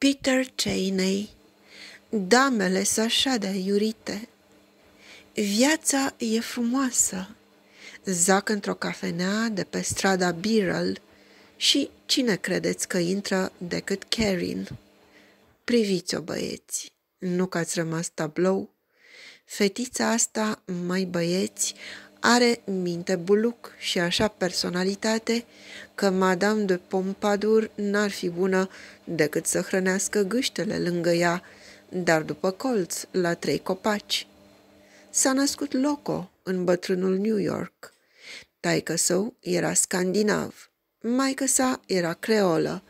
Peter Cheney, damele s așa de iurite. Viața e frumoasă. Zac într-o cafenea de pe strada Birrell și cine credeți că intră decât Karen? Priviți-o, băieți, nu că ați rămas tablou. Fetița asta, mai băieți, are minte buluc și așa personalitate că Madame de Pompadour n-ar fi bună decât să hrănească gâștele lângă ea, dar după colț, la trei copaci. S-a născut Loco în bătrânul New York. Taică său era scandinav, maică sa era creolă.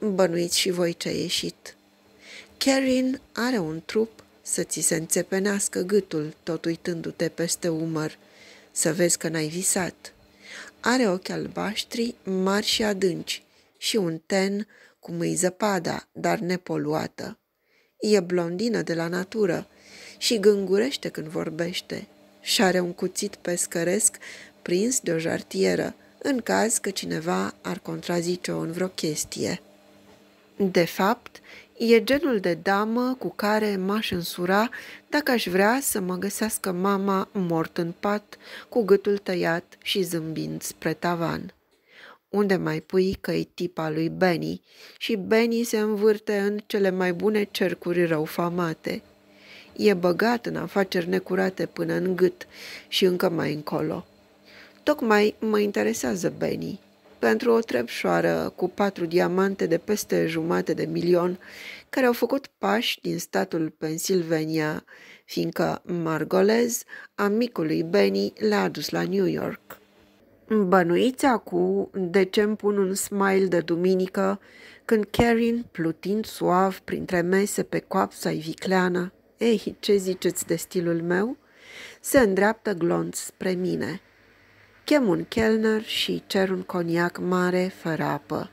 Bănuiți și voi ce a ieșit. Karin are un trup să ți se înțepenească gâtul, tot uitându-te peste umăr să vezi că n-ai visat. Are ochi albaștri mari și adânci și un ten cum mâi zăpada, dar nepoluată. E blondină de la natură și gângurește când vorbește și are un cuțit pescăresc prins de o jartieră, în caz că cineva ar contrazice-o în vreo chestie. De fapt, E genul de damă cu care m-aș însura dacă aș vrea să mă găsească mama mort în pat, cu gâtul tăiat și zâmbind spre tavan. Unde mai pui că e tipa lui Benny și Benny se învârte în cele mai bune cercuri răufamate. E băgat în afaceri necurate până în gât și încă mai încolo. Tocmai mă interesează Benny pentru o trepșoară cu patru diamante de peste jumate de milion, care au făcut pași din statul Pennsylvania, fiindcă Margolez, amicului Benny, l a adus la New York. Bănuiți acum de ce îmi pun un smile de duminică când Karen, plutind suav printre mese pe coapsa vicleană, ei, ce ziceți de stilul meu? Se îndreaptă glonț spre mine – Chem un chelner și cer un coniac mare, fără apă.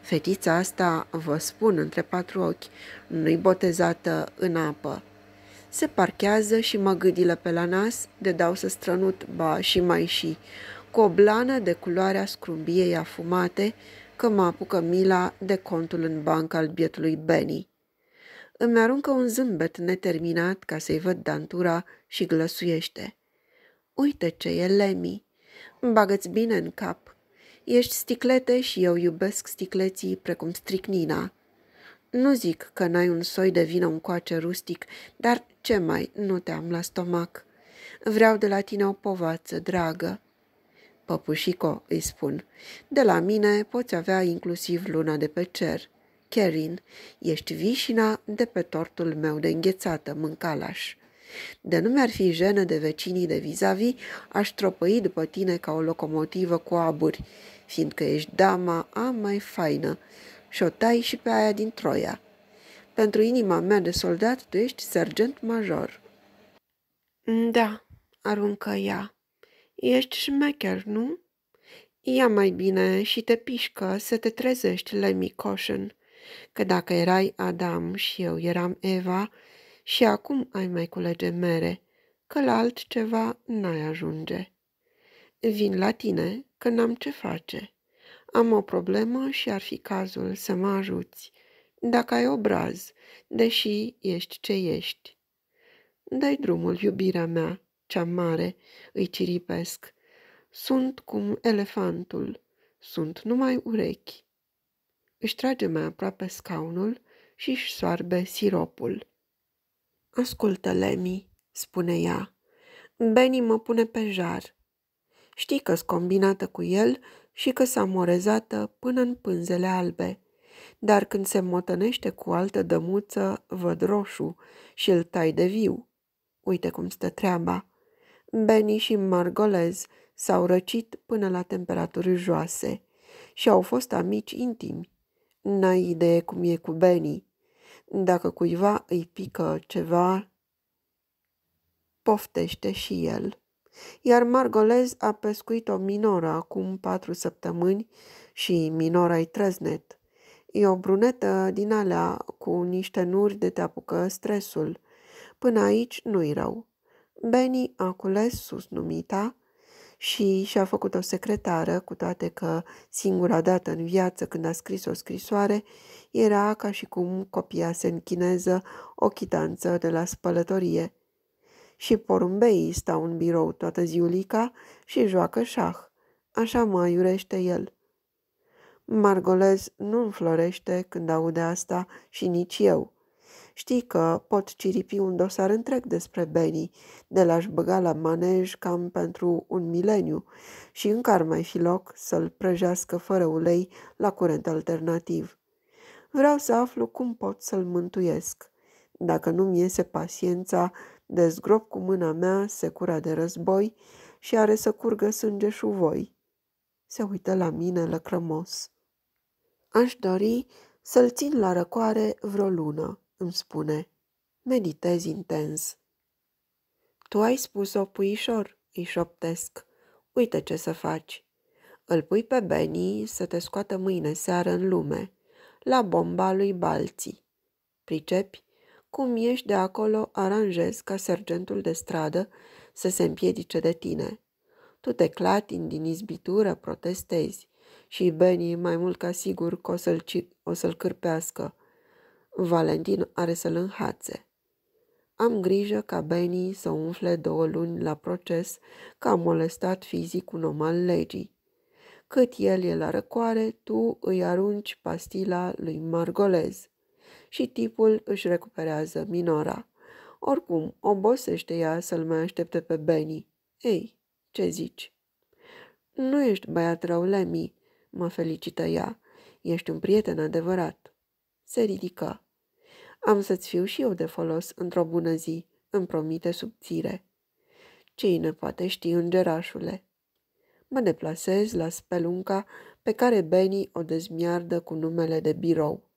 Fetița asta, vă spun între patru ochi, nu-i botezată în apă. Se parchează și mă gâdilă pe la nas, de dau să strănut, ba și mai și, cu o blană de culoarea scrumbiei afumate, că mă apucă mila de contul în banca al bietului Benny. Îmi aruncă un zâmbet neterminat ca să-i văd dantura și glăsuiește. Uite ce e Lemi! Îmi bagăți bine în cap. Ești sticlete și eu iubesc sticleții precum stricnina. Nu zic că n-ai un soi de vină un coace rustic, dar ce mai, nu te am la stomac. Vreau de la tine o povață, dragă. Păpușico, îi spun, de la mine poți avea inclusiv luna de pe cer. Kerin, ești vișina de pe tortul meu de înghețată, mâncalaș. De nu mi-ar fi jenă de vecinii de vis-a-vis, aș tropăi după tine ca o locomotivă cu aburi, fiindcă ești dama a mai faină și o tai și pe aia din Troia. Pentru inima mea de soldat, tu ești sergent major. Da, aruncă ea. Ești șmecher, nu? Ia mai bine și te pișcă să te trezești, Lemmy Caution, că dacă erai Adam și eu eram Eva, și acum ai mai culege mere, că la altceva n-ai ajunge. Vin la tine, că n-am ce face. Am o problemă și ar fi cazul să mă ajuți, dacă ai obraz, deși ești ce ești. Dai drumul, iubirea mea, cea mare, îi ciripesc. Sunt cum elefantul, sunt numai urechi. Își trage mai aproape scaunul și își soarbe siropul. Ascultă, Lemi, spune ea. Benny mă pune pe jar. Știi că-s combinată cu el și că s-a morezată până în pânzele albe. Dar când se motănește cu altă dămuță, văd roșu și îl tai de viu. Uite cum stă treaba. Benny și Margolez s-au răcit până la temperaturi joase și au fost amici intimi. N-ai idee cum e cu Benny. Dacă cuiva îi pică ceva, poftește și el. Iar Margolez a pescuit o minoră acum patru săptămâni și minora-i trăznet. E o brunetă din alea cu niște nuri de te apucă stresul. Până aici nu-i rău. Beni a cules sus numita, și și-a făcut o secretară, cu toate că singura dată în viață când a scris o scrisoare era ca și cum copiase în chineză o chitanță de la spălătorie. Și porumbeii stau în birou toată ziulica și joacă șah. Așa mă iurește el. Margolez nu înflorește când aude asta și nici eu – Știi că pot ciripi un dosar întreg despre Benny, de l-aș băga la manej cam pentru un mileniu și încă ar mai fi loc să-l prăjească fără ulei la curent alternativ. Vreau să aflu cum pot să-l mântuiesc. Dacă nu-mi iese paciența, dezgrop cu mâna mea secura de război și are să curgă sânge și voi. Se uită la mine lăcrămos. Aș dori să-l țin la răcoare vreo lună îmi spune. Meditez intens. Tu ai spus-o, puișor, îi șoptesc. Uite ce să faci. Îl pui pe Beni să te scoată mâine seară în lume, la bomba lui Balții. Pricepi? Cum ești de acolo, aranjez ca sergentul de stradă să se împiedice de tine. Tu te clatin din izbitură, protestezi și Beni mai mult ca sigur că o să-l, o să-l cârpească Valentin are să-l înhațe. Am grijă ca Benny să umfle două luni la proces că a molestat fizic un om al legii. Cât el e la răcoare, tu îi arunci pastila lui Margolez și tipul își recuperează minora. Oricum, obosește ea să-l mai aștepte pe Benny. Ei, ce zici? Nu ești băiat rău, Lemmy, mă felicită ea. Ești un prieten adevărat. Se ridică. Am să-ți fiu și eu de folos într-o bună zi, îmi promite subțire. Cine poate ști, îngerașule? Mă deplasez la spelunca pe care Beni o dezmiardă cu numele de birou.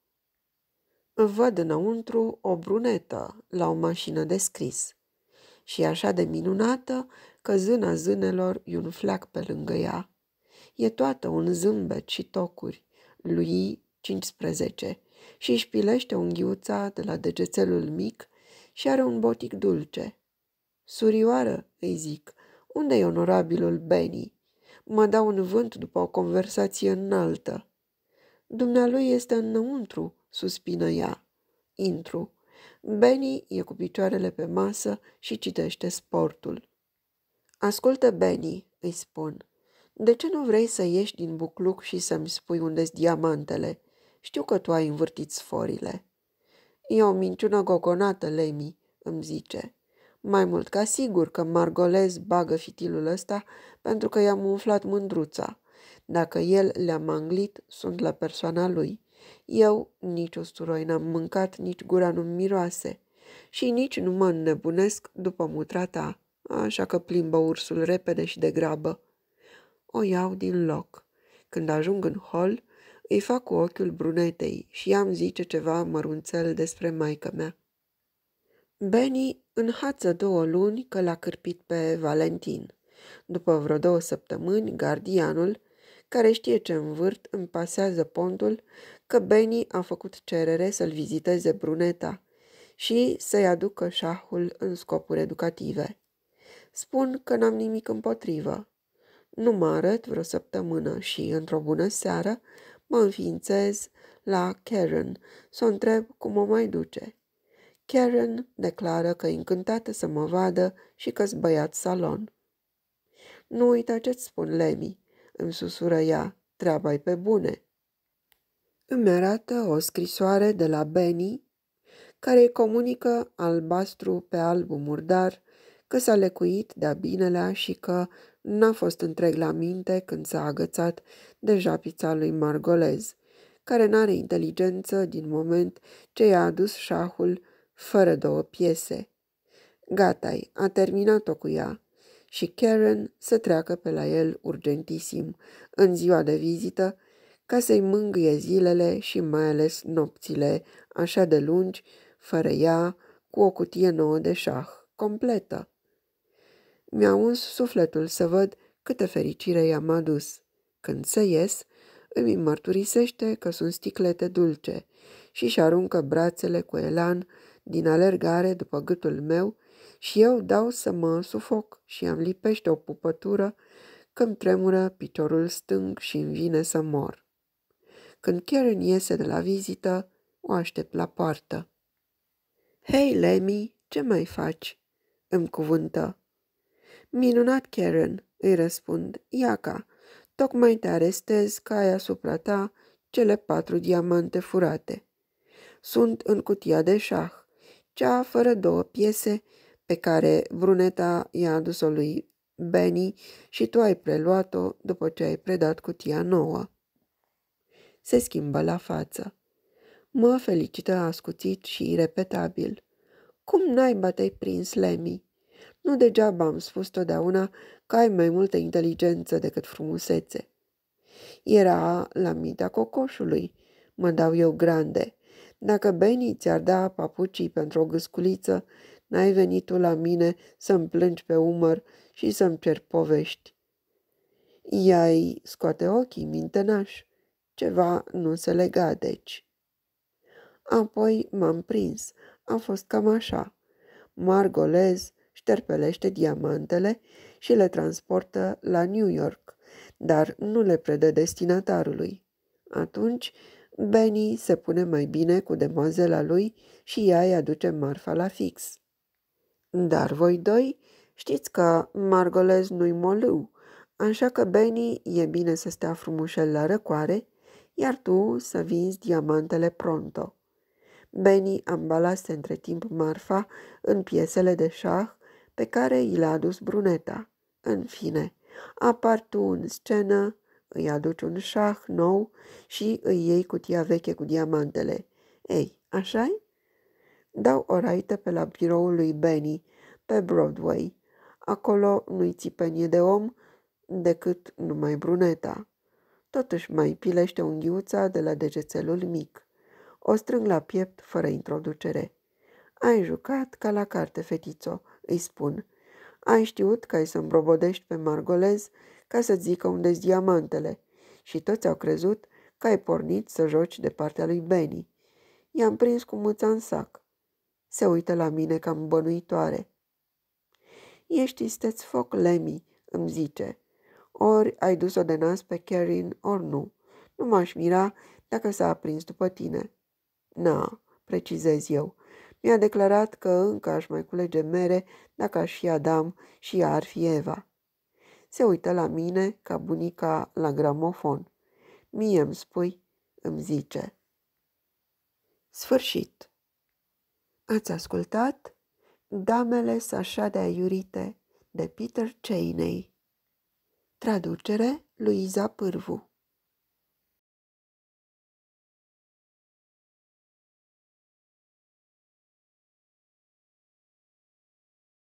Văd înăuntru o brunetă la o mașină de scris și așa de minunată că zâna zânelor e un flac pe lângă ea. E toată un zâmbet și tocuri, lui 15, și își pilește unghiuța de la degețelul mic și are un botic dulce. Surioară, îi zic, unde e onorabilul Benny? Mă dau un vânt după o conversație înaltă. Dumnealui este înăuntru, suspină ea. Intru. Benny e cu picioarele pe masă și citește sportul. Ascultă, Benny, îi spun. De ce nu vrei să ieși din bucluc și să-mi spui unde-s diamantele? Știu că tu ai învârtit sforile. E o minciună gogonată, Lemi, îmi zice. Mai mult ca sigur că Margolez bagă fitilul ăsta pentru că i-am umflat mândruța. Dacă el le-a manglit, sunt la persoana lui. Eu nici o sturoi n-am mâncat, nici gura nu miroase și nici nu mă înnebunesc după mutra ta, așa că plimbă ursul repede și de grabă. O iau din loc. Când ajung în hol, îi fac cu ochiul brunetei și am zice ceva mărunțel despre maică mea. Benny înhață două luni că l-a cârpit pe Valentin. După vreo două săptămâni, gardianul, care știe ce învârt, îmi pasează pontul că Benny a făcut cerere să-l viziteze bruneta și să-i aducă șahul în scopuri educative. Spun că n-am nimic împotrivă. Nu mă arăt vreo săptămână și, într-o bună seară, mă înființez la Karen, să o întreb cum o mai duce. Karen declară că e încântată să mă vadă și că-s băiat salon. Nu uita ce-ți spun, Lemi, îmi susură ea, treaba pe bune. Îmi arată o scrisoare de la Benny, care îi comunică albastru pe alb murdar că s-a lecuit de-a binelea și că n-a fost întreg la minte când s-a agățat de japița lui Margolez, care n-are inteligență din moment ce i-a adus șahul fără două piese. gata a terminat-o cu ea și Karen să treacă pe la el urgentisim în ziua de vizită ca să-i mângâie zilele și mai ales nopțile așa de lungi, fără ea, cu o cutie nouă de șah, completă. Mi-a uns sufletul să văd câtă fericire i-am adus. Când să ies, îmi mărturisește că sunt sticlete dulce și și aruncă brațele cu elan din alergare după gâtul meu și eu dau să mă sufoc și am lipește o pupătură când tremură piciorul stâng și îmi vine să mor. Când Karen iese de la vizită, o aștept la poartă. Hei, Lemi, ce mai faci?" îmi cuvântă. Minunat, Karen, îi răspund, Iaca, tocmai te arestez ca ai asupra ta cele patru diamante furate. Sunt în cutia de șah, cea fără două piese pe care bruneta i-a adus-o lui Benny și tu ai preluat-o după ce ai predat cutia nouă. Se schimbă la față. Mă felicită ascuțit și irepetabil. Cum naiba te-ai prins, Lemmy? Nu degeaba am spus totdeauna că ai mai multă inteligență decât frumusețe. Era la mintea cocoșului, mă dau eu grande. Dacă Beni ți-ar da papucii pentru o gâsculiță, n-ai venit tu la mine să-mi plângi pe umăr și să-mi cer povești. Iai scoate ochii, mintenaș. Ceva nu se lega, deci. Apoi m-am prins. A fost cam așa. Margolez, șterpelește diamantele și le transportă la New York, dar nu le predă destinatarului. Atunci, Benny se pune mai bine cu demoazela lui și ea îi aduce marfa la fix. Dar voi doi știți că Margolez nu-i molu, așa că Benny e bine să stea frumușel la răcoare, iar tu să vinzi diamantele pronto. Benny ambalase între timp marfa în piesele de șah pe care i l-a adus bruneta. În fine, apar tu în scenă, îi aduci un șah nou și îi iei cutia veche cu diamantele. Ei, așa-i? Dau o raită pe la biroul lui Benny, pe Broadway. Acolo nu-i țipenie de om decât numai bruneta. Totuși mai pilește unghiuța de la degețelul mic. O strâng la piept fără introducere. Ai jucat ca la carte, fetițo îi spun. Ai știut că ai să îmbrobodești pe Margolez ca să zică unde diamantele și toți au crezut că ai pornit să joci de partea lui Benny. I-am prins cu muța în sac. Se uită la mine cam bănuitoare. Ești isteți foc, Lemi, îmi zice. Ori ai dus-o de nas pe Karen, ori nu. Nu m-aș mira dacă s-a aprins după tine. Na, precizez eu. Mi-a declarat că încă aș mai culege mere dacă aș fi Adam și ea ar fi Eva. Se uită la mine ca bunica la gramofon. Mie îmi spui, îmi zice. Sfârșit. Ați ascultat Damele sașa de aiurite de Peter Cheney. Traducere Luiza Pârvu